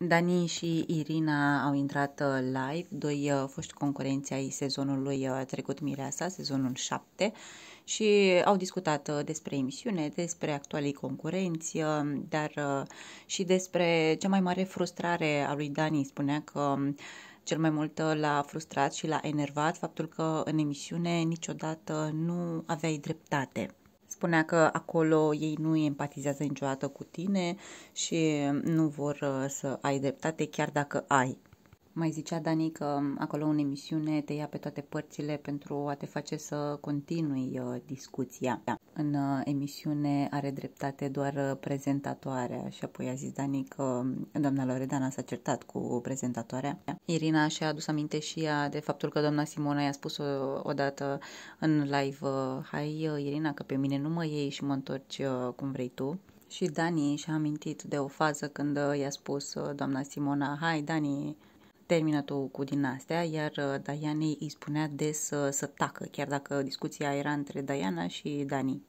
Dani și Irina au intrat uh, live, doi uh, foști concurenți ai sezonului uh, trecut Mireasa, sezonul 7, și au discutat despre emisiune, despre actualii concurenți, dar și despre cea mai mare frustrare a lui Dani. Spunea că um, cel mai mult l-a frustrat și l-a enervat faptul că în emisiune niciodată nu aveai dreptate. Spunea că acolo ei nu empatizează niciodată cu tine și nu vor uh, să ai dreptate chiar dacă ai. Mai zicea Dani că um, acolo în emisiune te ia pe toate părțile pentru a te face să continui uh, discuția. În uh, emisiune are dreptate doar uh, prezentatoarea și apoi a zis Dani că um, doamna Loredana s-a certat cu prezentatoarea. Irina și-a adus aminte și ea de faptul că doamna Simona i-a spus odată în live Hai Irina că pe mine nu mă iei și mă întorci cum vrei tu. Și Dani și-a amintit de o fază când i-a spus doamna Simona, hai Dani, termină tu cu din astea, iar uh, Dianei îi spunea des să, uh, să tacă, chiar dacă discuția era între Diana și Dani.